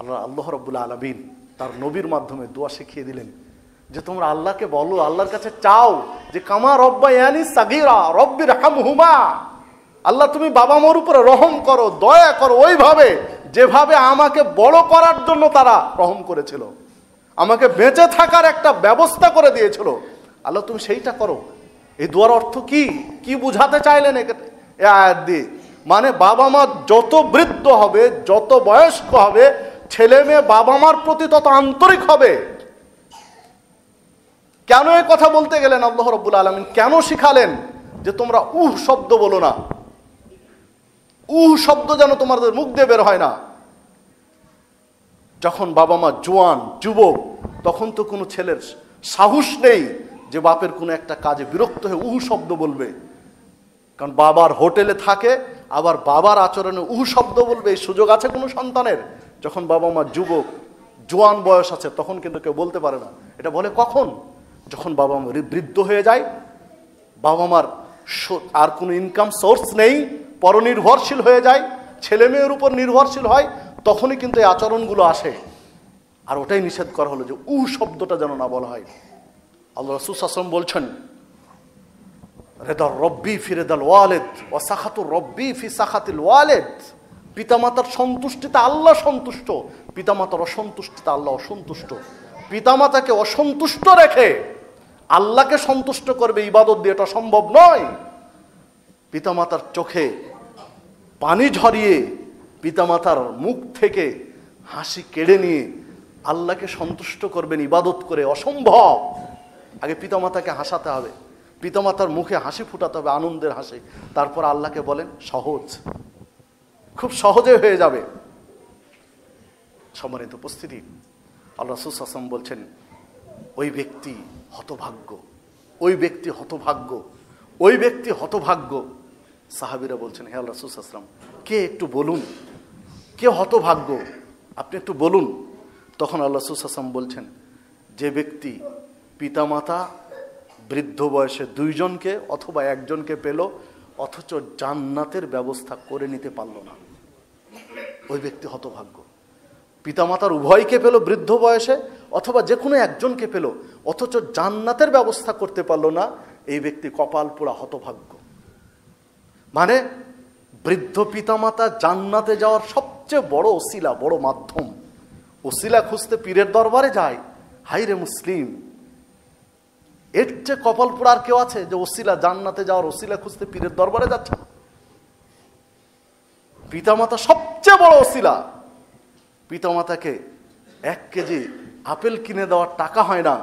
আল্লাহ আল্লাহ রব্বুল আলমিন তার নবীর মাধ্যমে দোয়া শিখিয়ে দিলেন যে তোমরা আল্লাহকে বলো আল্লাহর কাছে চাও যে কামা রব্বা সাগিরা রব্বির হাম হুমা আল্লাহ তুমি বাবা মোর উপরে রহম করো দয়া করো ওইভাবে যেভাবে আমাকে বড় করার জন্য তারা রহম করেছিল আমাকে বেঁচে থাকার একটা ব্যবস্থা করে দিয়েছিল আল্লাহ তুমি সেইটা করো এই দুয়ার অর্থ কি কি বুঝাতে চাইলেন এ আয়াত দিয়ে মানে বাবা মা যত বৃদ্ধ হবে যত বয়স্ক হবে ছেলে মেয়ে বাবা মার প্রতি তত আন্তরিক হবে কেন এ কথা বলতে গেলেন আল্লাহ রব্বুল আলমিন কেন শিখালেন যে তোমরা উহ শব্দ বলো না উহ শব্দ যেন তোমাদের মুখ দিয়ে বের হয় না যখন বাবা মা জোয়ান যুবক তখন তো কোনো ছেলের সাহস নেই যে বাপের কোনো একটা কাজে বিরক্ত হয়ে উহু শব্দ বলবে কারণ বাবার হোটেলে থাকে আবার বাবার আচরণে উহু শব্দ বলবে এই সুযোগ আছে কোনো সন্তানের যখন বাবা মা যুবক জোয়ান বয়স আছে তখন কিন্তু কেউ বলতে পারে না এটা বলে কখন যখন বাবা মা বৃদ্ধ হয়ে যায় বাবা মার আর কোনো ইনকাম সোর্স নেই পরনির্ভরশীল হয়ে যায় ছেলে মেয়ের উপর নির্ভরশীল হয় তখনই কিন্তু এই আচরণগুলো আসে আর ওটাই নিষেধ করা হলো যে উ শব্দটা যেন না বলা হয় আল্লাহ রসুল আসলাম বলছেন রেদার রব্বি ফি ওয়ালেদ ও সাখাতুর রব্বি ফি সাখাতিল ওয়ালেদ পিতামাতার সন্তুষ্টিতে আল্লাহ সন্তুষ্ট পিতামাতার অসন্তুষ্টিতে আল্লাহ অসন্তুষ্ট পিতামাতাকে অসন্তুষ্ট রেখে আল্লাহকে সন্তুষ্ট করবে ইবাদত দিয়ে এটা সম্ভব নয় পিতামাতার চোখে পানি ঝরিয়ে পিতামাতার মুখ থেকে হাসি কেড়ে নিয়ে আল্লাহকে সন্তুষ্ট করবেন ইবাদত করে অসম্ভব আগে পিতামাতাকে হাসাতে হবে পিতামাতার মুখে হাসি ফুটাতে হবে আনন্দের হাসি তারপর আল্লাহকে বলেন সহজ খুব সহজে হয়ে যাবে সম্মানিত উপস্থিতি আল্লাহ সুসাসম বলছেন ওই ব্যক্তি হতভাগ্য ওই ব্যক্তি হতভাগ্য ওই ব্যক্তি হতভাগ্য সাহাবিরা বলছেন হে আল্লাহ সুসাসলাম কে একটু বলুন কে হতভাগ্য আপনি একটু বলুন তখন আল্লাহ সুসাসম বলছেন যে ব্যক্তি পিতামাতা বৃদ্ধ বয়সে দুইজনকে অথবা একজনকে পেল অথচ জান্নাতের ব্যবস্থা করে নিতে পারল না ওই ব্যক্তি হতভাগ্য পিতামাতার উভয়কে পেল বৃদ্ধ বয়সে অথবা যে কোনো একজনকে পেল অথচ জান্নাতের ব্যবস্থা করতে পারল না এই ব্যক্তি কপাল পোড়া হতভাগ্য মানে বৃদ্ধ পিতামাতা জান্নাতে যাওয়ার সবচেয়ে বড় ওসিলা বড় মাধ্যম ওসিলা খুঁজতে পীরের দরবারে যায় হাইরে মুসলিম এর চেয়ে কপাল পোড়ার কেউ আছে যে ওসিলা জান্নাতে যাওয়ার ওসিলা খুঁজতে পীরের দরবারে যাচ্ছে পিতা পিতামাতা সবচেয়ে বড় ওসিলা পিতামাতাকে এক কেজি আপেল কিনে দেওয়ার টাকা হয় না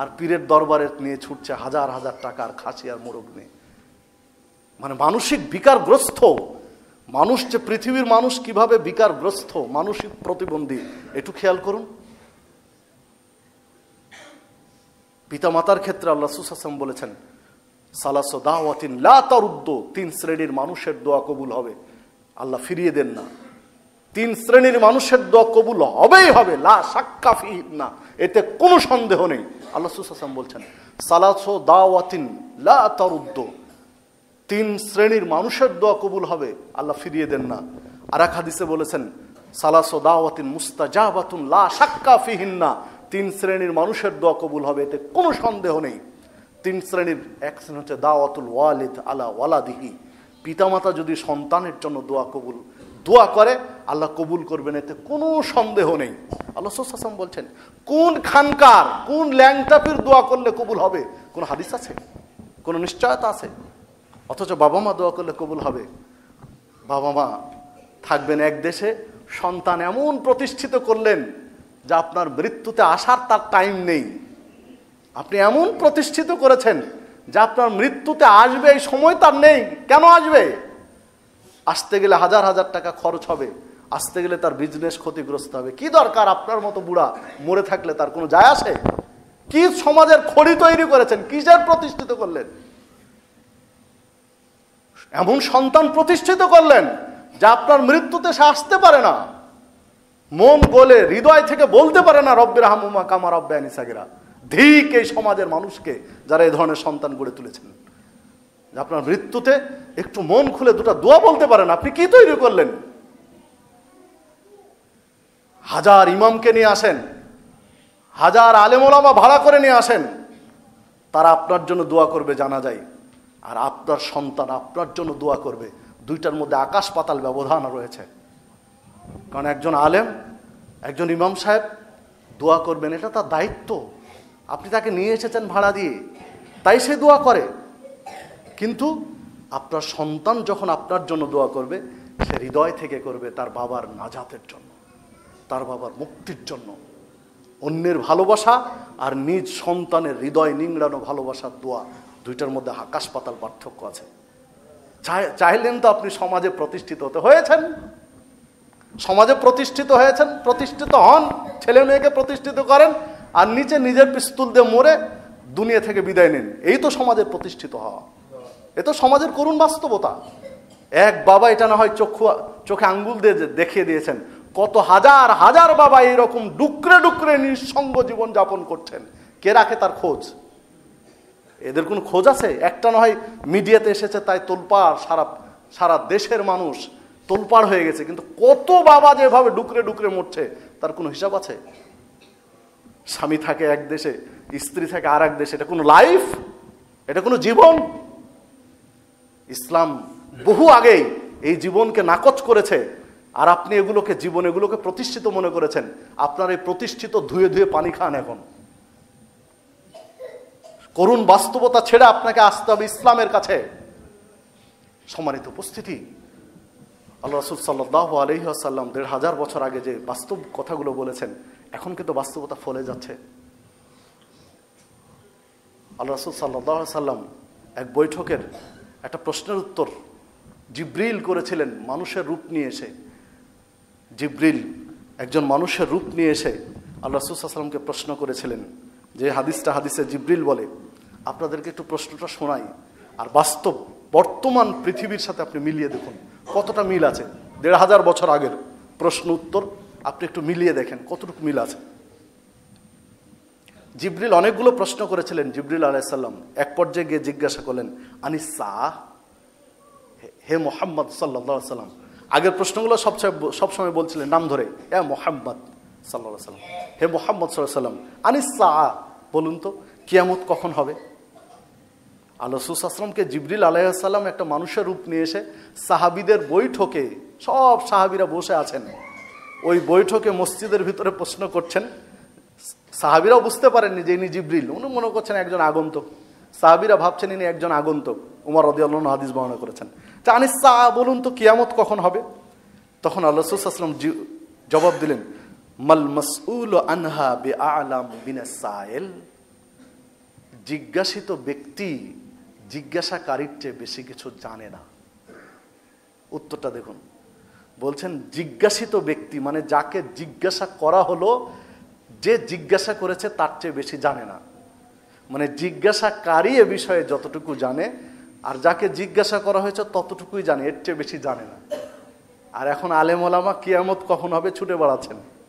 আর পীরের দরবারে নিয়ে ছুটছে হাজার হাজার টাকার খাসি আর মোরগ নিয়ে মানে মানসিক বিকারগ্রস্ত মানুষ যে পৃথিবীর মানুষ কিভাবে বিকারগ্রস্ত মানসিক প্রতিবন্ধী একটু খেয়াল করুন পিতামাতার ক্ষেত্রে আল্লাহ সুসাসম বলেছেন সালাসো দাওয়াতিন লা তিন শ্রেণীর মানুষের দোয়া কবুল হবে আল্লাহ ফিরিয়ে দেন না তিন শ্রেণীর মানুষের দোয়া কবুল হবেই হবে লা সাক্কা না এতে কোনো সন্দেহ নেই আল্লাহ সুসাসম বলছেন সালাসো দাওয়াতিন লা তিন শ্রেণীর মানুষের দোয়া কবুল হবে আল্লাহ ফিরিয়ে দেন না আর এক হাদিসে বলেছেন সালাসো দাওয়াতিন মুস্তাজাবাতুন লা সাক্কা ফিহিন্না না তিন শ্রেণীর মানুষের দোয়া কবুল হবে এতে কোনো সন্দেহ নেই তিন শ্রেণীর এক শ্রেণী হচ্ছে দাওয়াতুল ওয়ালিদ আলা ওয়ালাদিহি পিতামাতা যদি সন্তানের জন্য দোয়া কবুল দোয়া করে আল্লাহ কবুল করবেন এতে কোনো সন্দেহ নেই আল্লাহ সুসাম বলছেন কোন খানকার কোন ল্যাংটাপের দোয়া করলে কবুল হবে কোন হাদিস আছে কোনো নিশ্চয়তা আছে অথচ বাবা মা দোয়া করলে কবুল হবে বাবা মা থাকবেন এক দেশে সন্তান এমন প্রতিষ্ঠিত করলেন যে আপনার মৃত্যুতে আসার তার টাইম নেই আপনি এমন প্রতিষ্ঠিত করেছেন যে আপনার মৃত্যুতে আসবে এই সময় তার নেই কেন আসবে আসতে গেলে হাজার হাজার টাকা খরচ হবে আসতে গেলে তার বিজনেস ক্ষতিগ্রস্ত হবে কি দরকার আপনার মতো বুড়া মরে থাকলে তার কোনো যায় আসে কি সমাজের খড়ি তৈরি করেছেন কিসের প্রতিষ্ঠিত করলেন এমন সন্তান প্রতিষ্ঠিত করলেন যা আপনার মৃত্যুতে সে আসতে পারে না মন গলে হৃদয় থেকে বলতে পারে না রব্বের হামুমা কামা রব্বে আনিসাগেরা ধিক এই সমাজের মানুষকে যারা এই ধরনের সন্তান গড়ে তুলেছেন আপনার মৃত্যুতে একটু মন খুলে দুটা দোয়া বলতে পারেন আপনি কি তৈরি করলেন হাজার ইমামকে নিয়ে আসেন হাজার আলেমোলামা ভাড়া করে নিয়ে আসেন তারা আপনার জন্য দোয়া করবে জানা যায় আর আপনার সন্তান আপনার জন্য দোয়া করবে দুইটার মধ্যে আকাশ পাতাল ব্যবধান রয়েছে কারণ একজন আলেম একজন ইমাম সাহেব দোয়া করবেন এটা তার দায়িত্ব আপনি তাকে নিয়ে এসেছেন ভাড়া দিয়ে তাই সে দোয়া করে কিন্তু আপনার সন্তান যখন আপনার জন্য দোয়া করবে সে হৃদয় থেকে করবে তার বাবার নাজাতের জন্য তার বাবার মুক্তির জন্য অন্যের ভালোবাসা আর নিজ সন্তানের হৃদয় নিংড়ানো ভালোবাসার দোয়া দুইটার মধ্যে আকাশ পাতাল পার্থক্য আছে চাইলেন তো আপনি সমাজে প্রতিষ্ঠিত হতে হয়েছেন সমাজে প্রতিষ্ঠিত হয়েছেন প্রতিষ্ঠিত হন ছেলে মেয়েকে প্রতিষ্ঠিত করেন আর নিচে নিজের পিস্তুল দিয়ে মরে দুনিয়া থেকে বিদায় নিন এই তো সমাজের প্রতিষ্ঠিত হওয়া এ তো সমাজের করুণ বাস্তবতা এক বাবা এটা না হয় চক্ষু চোখে আঙ্গুল দিয়ে দেখিয়ে দিয়েছেন কত হাজার হাজার বাবা এরকম ডুকরে ডুকরে নিঃসঙ্গ জীবন যাপন করছেন কে রাখে তার খোঁজ এদের কোনো খোঁজ আছে একটা না হয় মিডিয়াতে এসেছে তাই তোলপাড় সারা সারা দেশের মানুষ তোলপাড় হয়ে গেছে কিন্তু কত বাবা যেভাবে ডুকরে ডুকরে মরছে তার কোনো হিসাব আছে স্বামী থাকে এক দেশে স্ত্রী থাকে আর এক দেশে এটা কোনো লাইফ এটা কোনো জীবন ইসলাম বহু আগেই এই জীবনকে নাকচ করেছে আর আপনি এগুলোকে জীবন এগুলোকে প্রতিষ্ঠিত মনে করেছেন আপনার এই প্রতিষ্ঠিত ধুয়ে ধুয়ে পানি খান এখন করুণ বাস্তবতা ছেড়ে আপনাকে আসতে হবে ইসলামের কাছে সম্মানিত উপস্থিতি আল্লাহ রসুল সাল্লাহ আলহিহাসাল্লাম দেড় হাজার বছর আগে যে বাস্তব কথাগুলো বলেছেন এখন কিন্তু বাস্তবতা ফলে যাচ্ছে আল্লাহ রসুল সাল্লাহ সাল্লাম এক বৈঠকের একটা প্রশ্নের উত্তর জিব্রিল করেছিলেন মানুষের রূপ নিয়ে এসে জিব্রিল একজন মানুষের রূপ নিয়ে এসে আল্লাহ সাল্লামকে প্রশ্ন করেছিলেন যে হাদিসটা হাদিসে জিব্রিল বলে আপনাদেরকে একটু প্রশ্নটা শোনাই আর বাস্তব বর্তমান পৃথিবীর সাথে আপনি মিলিয়ে দেখুন কতটা মিল আছে দেড় হাজার বছর আগের প্রশ্ন উত্তর আপনি একটু মিলিয়ে দেখেন কতটুকু মিল আছে জিবরিল অনেকগুলো প্রশ্ন করেছিলেন জিবরিল আলাইসাল্লাম এক পর্যায়ে গিয়ে জিজ্ঞাসা করলেন আনি সাহ হে মোহাম্মদ সাল্লা সাল্লাম আগের প্রশ্নগুলো সবসময় সবসময় বলছিলেন নাম ধরে এ মোহাম্মদ সাল্লা সাল্লাম হে মোহাম্মদ সাল্লাহ সাল্লাম আনি সাহ বলুন তো কিয়ামত কখন হবে আল্লাহ আসলামকে জিবরিল আলাইসাল্লাম একটা মানুষের রূপ নিয়ে এসে সাহাবিদের বৈঠকে সব সাহাবিরা বসে আছেন ওই বৈঠকে মসজিদের ভিতরে প্রশ্ন করছেন সাহাবিরাও বুঝতে পারেননি যে ইনি জিবরিল উনি মনে করছেন একজন আগন্তক সাহাবিরা ভাবছেন ইনি একজন আগন্তক উমার রদিয়াল হাদিস বর্ণনা করেছেন তা আনিস সা বলুন তো কিয়ামত কখন হবে তখন আল্লাহ আসলাম জবাব দিলেন মাল মসউল আনহা বে আলাম বিনা জিজ্ঞাসিত ব্যক্তি জিজ্ঞাসাকারীর চেয়ে বেশি কিছু জানে না উত্তরটা দেখুন বলছেন জিজ্ঞাসিত ব্যক্তি মানে যাকে জিজ্ঞাসা করা হলো যে জিজ্ঞাসা করেছে তার চেয়ে বেশি জানে না মানে জিজ্ঞাসাকারী এ বিষয়ে যতটুকু জানে আর যাকে জিজ্ঞাসা করা হয়েছে ততটুকুই জানে এর চেয়ে বেশি জানে না আর এখন আলেম ওলামা কিয়ামত কখন হবে ছুটে বেড়াচ্ছেন